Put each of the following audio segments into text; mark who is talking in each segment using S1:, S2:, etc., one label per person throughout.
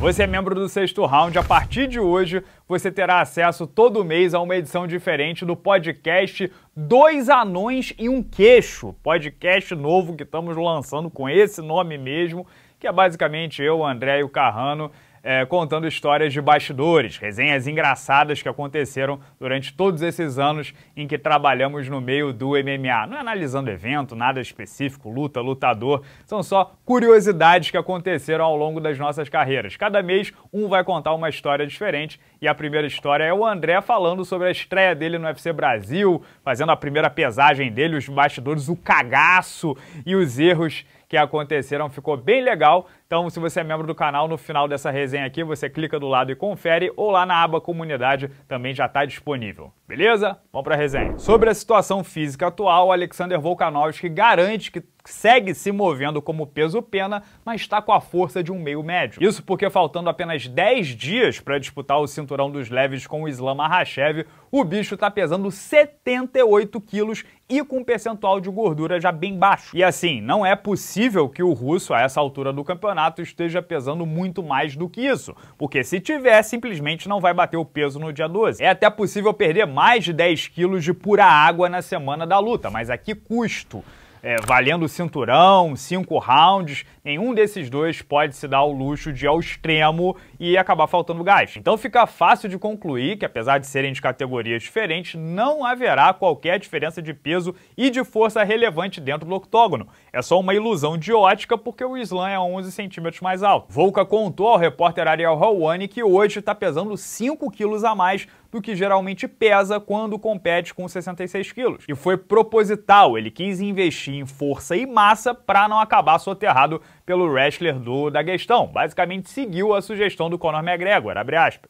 S1: Você é membro do sexto round, a partir de hoje você terá acesso todo mês a uma edição diferente do podcast Dois Anões e um Queixo. Podcast novo que estamos lançando com esse nome mesmo, que é basicamente eu, o André e o Carrano é, contando histórias de bastidores, resenhas engraçadas que aconteceram durante todos esses anos em que trabalhamos no meio do MMA. Não é analisando evento, nada específico, luta, lutador, são só curiosidades que aconteceram ao longo das nossas carreiras. Cada mês um vai contar uma história diferente e a primeira história é o André falando sobre a estreia dele no UFC Brasil, fazendo a primeira pesagem dele, os bastidores, o cagaço e os erros que aconteceram. Ficou bem legal. Então, se você é membro do canal, no final dessa resenha aqui, você clica do lado e confere, ou lá na aba comunidade também já está disponível. Beleza? Vamos para a resenha. Sobre a situação física atual, Alexander Volkanovski garante que segue se movendo como peso-pena, mas está com a força de um meio médio. Isso porque, faltando apenas 10 dias para disputar o cinturão dos leves com o Islam Makhachev, o bicho está pesando 78 quilos e com um percentual de gordura já bem baixo. E assim, não é possível que o russo, a essa altura do campeonato, campeonato esteja pesando muito mais do que isso, porque se tiver, simplesmente não vai bater o peso no dia 12. É até possível perder mais de 10 quilos de pura água na semana da luta, mas a que custo? é, valendo cinturão, cinco rounds, nenhum desses dois pode se dar o luxo de ir ao extremo e acabar faltando gás. Então fica fácil de concluir que, apesar de serem de categorias diferentes, não haverá qualquer diferença de peso e de força relevante dentro do octógono. É só uma ilusão de ótica porque o Islam é 11 centímetros mais alto. Volca contou ao repórter Ariel Helwani que hoje está pesando 5 quilos a mais do que geralmente pesa quando compete com 66 quilos. E foi proposital, ele quis investir investir em força e massa para não acabar soterrado pelo wrestler do Daguestão. Basicamente seguiu a sugestão do Conor McGregor,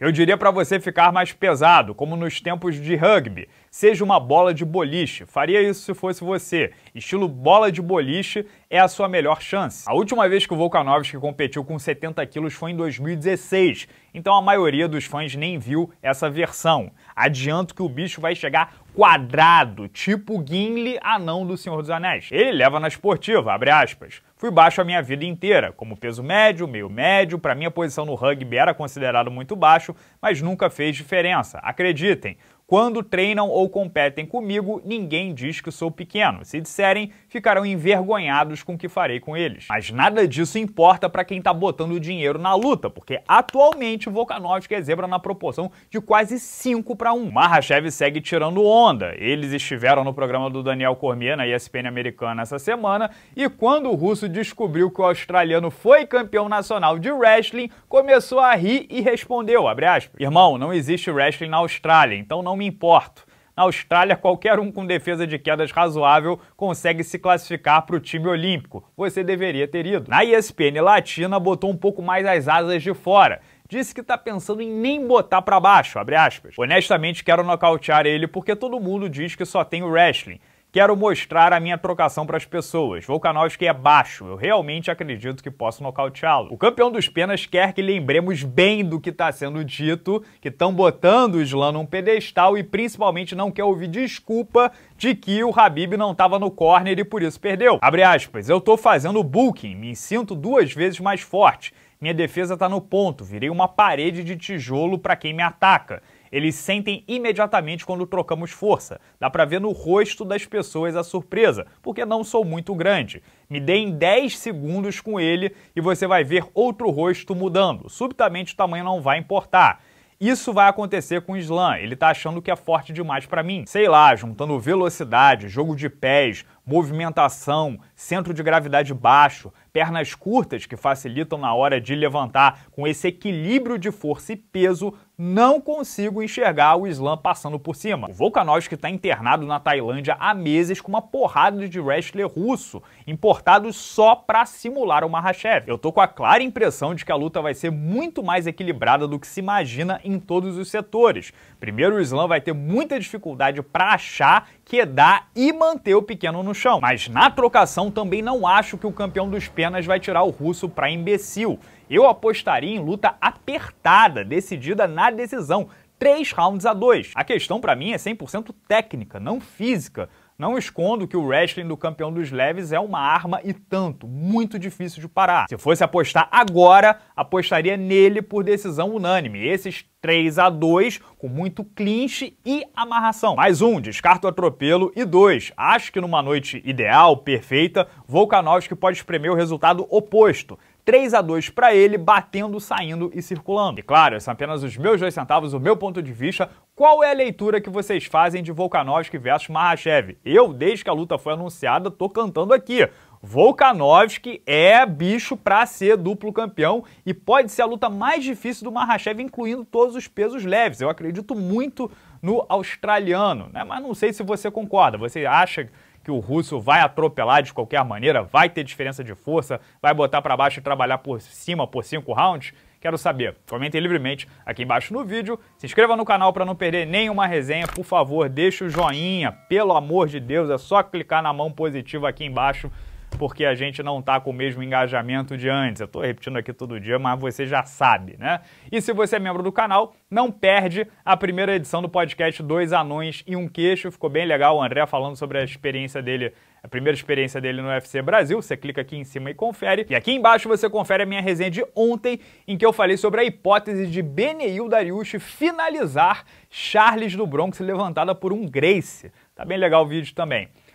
S1: Eu diria para você ficar mais pesado, como nos tempos de rugby. Seja uma bola de boliche. Faria isso se fosse você. Estilo bola de boliche é a sua melhor chance. A última vez que o Volkanovski competiu com 70 quilos foi em 2016, então a maioria dos fãs nem viu essa versão. Adianto que o bicho vai chegar quadrado, tipo Gimli, anão do Senhor dos Anéis. Ele leva na esportiva, abre aspas. Fui baixo a minha vida inteira, como peso médio, meio médio, para minha posição no rugby era considerado muito baixo, mas nunca fez diferença. Acreditem, quando treinam ou competem comigo, ninguém diz que sou pequeno. Se disserem, ficarão envergonhados com o que farei com eles. Mas nada disso importa para quem tá botando dinheiro na luta, porque atualmente o Volkanovski é zebra na proporção de quase 5 para 1. Mahashev segue tirando onda. Eles estiveram no programa do Daniel Cormier na ESPN americana essa semana e quando o russo descobriu que o australiano foi campeão nacional de wrestling, começou a rir e respondeu, aspas, Irmão, não existe wrestling na Austrália, então não me importo. Na Austrália, qualquer um com defesa de quedas razoável consegue se classificar para o time olímpico. Você deveria ter ido. Na ESPN Latina, botou um pouco mais as asas de fora. Disse que está pensando em nem botar para baixo, Honestamente, quero nocautear ele porque todo mundo diz que só tem o wrestling Quero mostrar a minha trocação para as pessoas. Volkanovski é baixo, eu realmente acredito que posso nocauteá-lo. O campeão dos penas quer que lembremos bem do que está sendo dito, que estão botando o Islam num pedestal e principalmente não quer ouvir desculpa de que o Habib não estava no corner e por isso perdeu. Abre aspas, eu estou fazendo booking, me sinto duas vezes mais forte. Minha defesa está no ponto, virei uma parede de tijolo para quem me ataca. Eles sentem imediatamente quando trocamos força. Dá para ver no rosto das pessoas a surpresa, porque não sou muito grande. Me deem 10 segundos com ele e você vai ver outro rosto mudando. Subitamente o tamanho não vai importar. Isso vai acontecer com o Slam, ele tá achando que é forte demais para mim. Sei lá, juntando velocidade, jogo de pés, movimentação, centro de gravidade baixo, pernas curtas que facilitam na hora de levantar, com esse equilíbrio de força e peso, não consigo enxergar o Islam passando por cima. O Volkanovski está internado na Tailândia há meses com uma porrada de wrestler russo, importado só para simular o Mahashev. Eu tô com a clara impressão de que a luta vai ser muito mais equilibrada do que se imagina em todos os setores. Primeiro, o Islam vai ter muita dificuldade para achar que dá e manter o pequeno no chão. Mas na trocação também não acho que o campeão dos penas vai tirar o russo para imbecil. Eu apostaria em luta apertada, decidida na decisão, 3 rounds a 2. A questão para mim é 100% técnica, não física. Não escondo que o wrestling do campeão dos leves é uma arma e tanto, muito difícil de parar. Se fosse apostar agora, apostaria nele por decisão unânime. Esses 3 a 2 com muito clinch e amarração. Mais um, descarto o atropelo e dois, acho que numa noite ideal, perfeita, Volkanovski pode espremer o resultado oposto. 3 a 2 para ele, batendo, saindo e circulando. E claro, são apenas os meus dois centavos, o meu ponto de vista. Qual é a leitura que vocês fazem de Volkanovski versus Mahashev? Eu, desde que a luta foi anunciada, tô cantando aqui. Volkanovski é bicho para ser duplo campeão e pode ser a luta mais difícil do Mahashev, incluindo todos os pesos leves. Eu acredito muito no australiano, né? mas não sei se você concorda. Você acha que o russo vai atropelar de qualquer maneira, vai ter diferença de força, vai botar para baixo e trabalhar por cima por cinco rounds? Quero saber. Comentem livremente aqui embaixo no vídeo. Se inscreva no canal para não perder nenhuma resenha. Por favor, deixa o joinha. Pelo amor de Deus, é só clicar na mão positiva aqui embaixo porque a gente não está com o mesmo engajamento de antes. Eu estou repetindo aqui todo dia, mas você já sabe, né? E se você é membro do canal, não perde a primeira edição do podcast Dois Anões e um Queixo. Ficou bem legal o André falando sobre a experiência dele a primeira experiência dele no UFC Brasil. Você clica aqui em cima e confere. E aqui embaixo você confere a minha resenha de ontem, em que eu falei sobre a hipótese de Beneil Dariush finalizar Charles do Bronx levantada por um Grace. Tá bem legal o vídeo também.